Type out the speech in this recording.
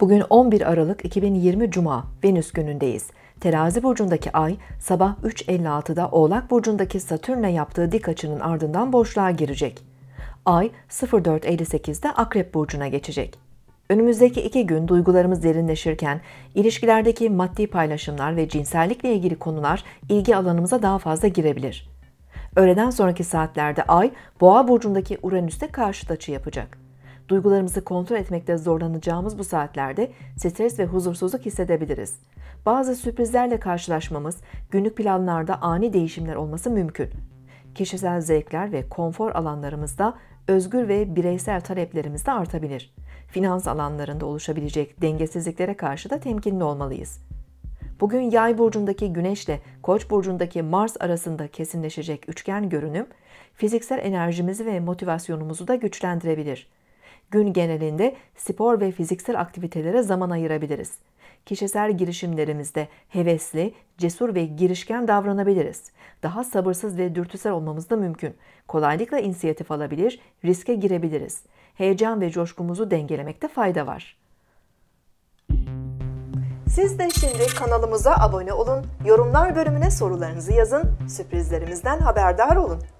Bugün 11 Aralık 2020 Cuma, Venüs günündeyiz. Terazi burcundaki ay sabah 3.56'da Oğlak burcundaki Satürn'le yaptığı dik açının ardından boşluğa girecek. Ay 04.58'de Akrep burcuna geçecek. Önümüzdeki iki gün duygularımız derinleşirken ilişkilerdeki maddi paylaşımlar ve cinsellikle ilgili konular ilgi alanımıza daha fazla girebilir. Öğleden sonraki saatlerde Ay Boğa burcundaki Uranüs'te karşıt açı yapacak. Duygularımızı kontrol etmekte zorlanacağımız bu saatlerde stres ve huzursuzluk hissedebiliriz. Bazı sürprizlerle karşılaşmamız, günlük planlarda ani değişimler olması mümkün. Kişisel zevkler ve konfor alanlarımızda özgür ve bireysel taleplerimiz de artabilir. Finans alanlarında oluşabilecek dengesizliklere karşı da temkinli olmalıyız. Bugün Yay burcundaki Güneşle Koç burcundaki Mars arasında kesinleşecek üçgen görünüm fiziksel enerjimizi ve motivasyonumuzu da güçlendirebilir gün genelinde spor ve fiziksel aktivitelere zaman ayırabiliriz. Kişisel girişimlerimizde hevesli, cesur ve girişken davranabiliriz. Daha sabırsız ve dürtüsel olmamız da mümkün. Kolaylıkla inisiyatif alabilir, riske girebiliriz. Heyecan ve coşkumuzu dengelemekte fayda var. Siz de şimdi kanalımıza abone olun, yorumlar bölümüne sorularınızı yazın, sürprizlerimizden haberdar olun.